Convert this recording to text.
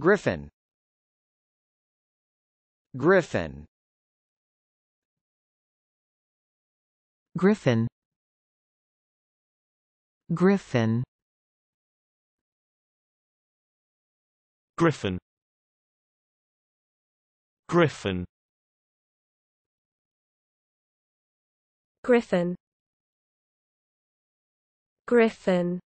Griffin Griffin Griffin Griffin Griffin Griffin Griffin Griffin